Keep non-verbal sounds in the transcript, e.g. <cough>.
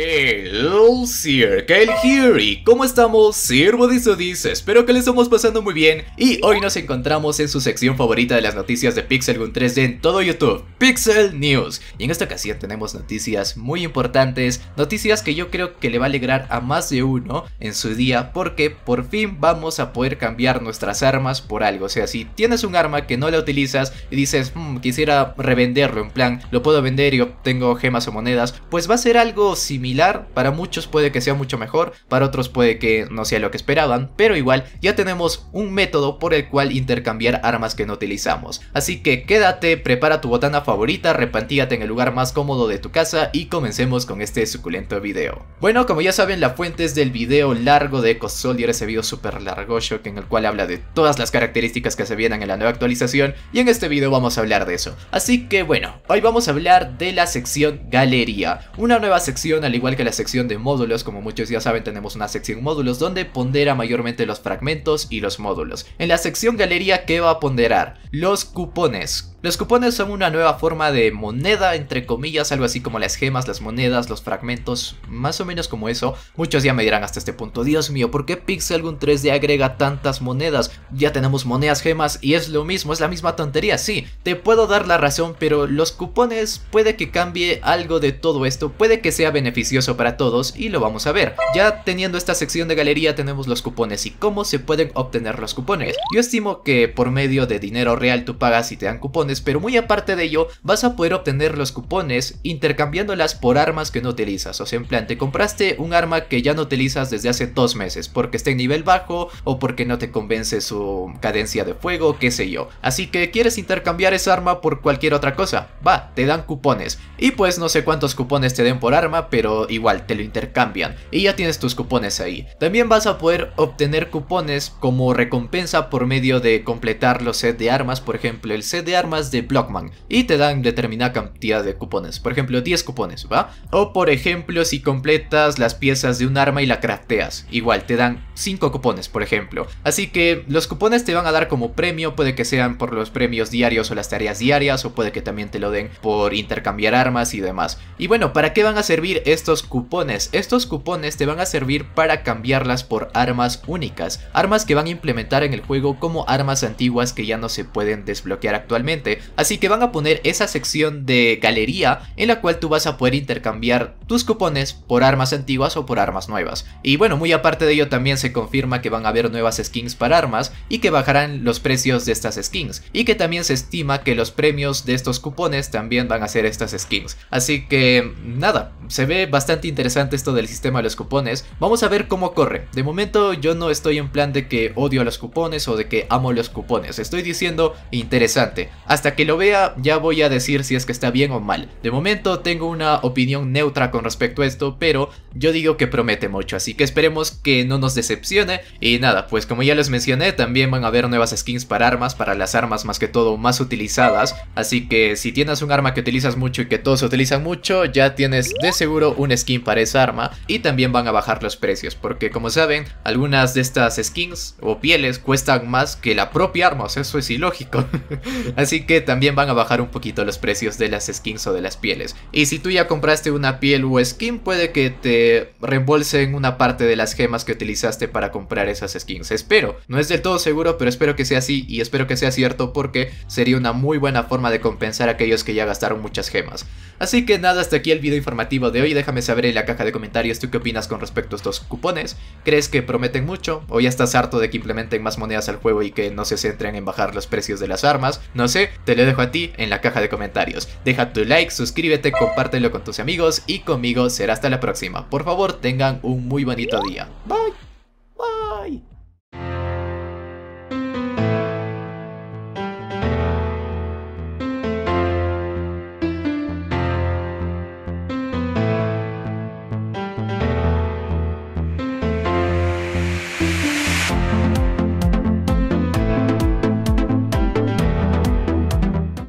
Hello, Sir Kyle here ¿cómo estamos, Sir dice, Espero que les estemos pasando muy bien y hoy nos encontramos en su sección favorita de las noticias de Pixel Gun 3D en todo YouTube, Pixel News. Y en esta ocasión tenemos noticias muy importantes, noticias que yo creo que le va a alegrar a más de uno en su día porque por fin vamos a poder cambiar nuestras armas por algo. O sea, si tienes un arma que no la utilizas y dices, hmm, quisiera revenderlo, en plan, lo puedo vender y obtengo gemas o monedas, pues va a ser algo similar para muchos puede que sea mucho mejor, para otros puede que no sea lo que esperaban, pero igual ya tenemos un método por el cual intercambiar armas que no utilizamos. Así que quédate, prepara tu botana favorita, repantíate en el lugar más cómodo de tu casa y comencemos con este suculento video. Bueno, como ya saben, la fuente es del video largo de Eco Soldier, ese video súper shock en el cual habla de todas las características que se vienen en la nueva actualización y en este video vamos a hablar de eso. Así que bueno, hoy vamos a hablar de la sección Galería, una nueva sección al igual que la sección de módulos, como muchos ya saben tenemos una sección módulos donde pondera mayormente los fragmentos y los módulos. En la sección galería, ¿qué va a ponderar? Los cupones. Los cupones son una nueva forma de moneda, entre comillas, algo así como las gemas, las monedas, los fragmentos, más o menos como eso. Muchos ya me dirán hasta este punto, Dios mío, ¿por qué Pixel 3D agrega tantas monedas? Ya tenemos monedas, gemas y es lo mismo, es la misma tontería, sí. Te puedo dar la razón, pero los cupones puede que cambie algo de todo esto, puede que sea beneficioso para todos y lo vamos a ver. Ya teniendo esta sección de galería tenemos los cupones y cómo se pueden obtener los cupones. Yo estimo que por medio de dinero real tú pagas y te dan cupones pero muy aparte de ello, vas a poder obtener los cupones intercambiándolas por armas que no utilizas. O sea, en plan, te compraste un arma que ya no utilizas desde hace dos meses, porque está en nivel bajo o porque no te convence su cadencia de fuego, qué sé yo. Así que quieres intercambiar esa arma por cualquier otra cosa. Va, te dan cupones. Y pues no sé cuántos cupones te den por arma, pero igual te lo intercambian. Y ya tienes tus cupones ahí. También vas a poder obtener cupones como recompensa por medio de completar los sets de armas. Por ejemplo, el set de armas de Blockman y te dan determinada cantidad de cupones, por ejemplo 10 cupones, ¿va? O por ejemplo si completas las piezas de un arma y la crafteas, igual te dan 5 cupones, por ejemplo. Así que los cupones te van a dar como premio, puede que sean por los premios diarios o las tareas diarias, o puede que también te lo den por intercambiar armas y demás. Y bueno, ¿para qué van a servir estos cupones? Estos cupones te van a servir para cambiarlas por armas únicas, armas que van a implementar en el juego como armas antiguas que ya no se pueden desbloquear actualmente así que van a poner esa sección de galería en la cual tú vas a poder intercambiar tus cupones por armas antiguas o por armas nuevas. Y bueno, muy aparte de ello también se confirma que van a haber nuevas skins para armas y que bajarán los precios de estas skins y que también se estima que los premios de estos cupones también van a ser estas skins. Así que nada, se ve bastante interesante esto del sistema de los cupones. Vamos a ver cómo corre. De momento yo no estoy en plan de que odio a los cupones o de que amo los cupones. Estoy diciendo interesante. Así hasta que lo vea ya voy a decir si es que está bien o mal. De momento tengo una opinión neutra con respecto a esto, pero yo digo que promete mucho, así que esperemos que no nos decepcione. Y nada, pues como ya les mencioné, también van a haber nuevas skins para armas, para las armas más que todo más utilizadas. Así que si tienes un arma que utilizas mucho y que todos utilizan mucho, ya tienes de seguro un skin para esa arma. Y también van a bajar los precios, porque como saben, algunas de estas skins o pieles cuestan más que la propia arma, o sea, eso es ilógico. <laughs> así que también van a bajar un poquito los precios de las skins o de las pieles. Y si tú ya compraste una piel o skin, puede que te reembolsen una parte de las gemas que utilizaste para comprar esas skins. Espero, no es del todo seguro, pero espero que sea así y espero que sea cierto porque sería una muy buena forma de compensar a aquellos que ya gastaron muchas gemas. Así que nada, hasta aquí el video informativo de hoy. Déjame saber en la caja de comentarios tú qué opinas con respecto a estos cupones. ¿Crees que prometen mucho? ¿O ya estás harto de que implementen más monedas al juego y que no se centren en bajar los precios de las armas? No sé, te lo dejo a ti en la caja de comentarios. Deja tu like, suscríbete, compártelo con tus amigos y conmigo será hasta la próxima. Por favor, tengan un muy bonito día.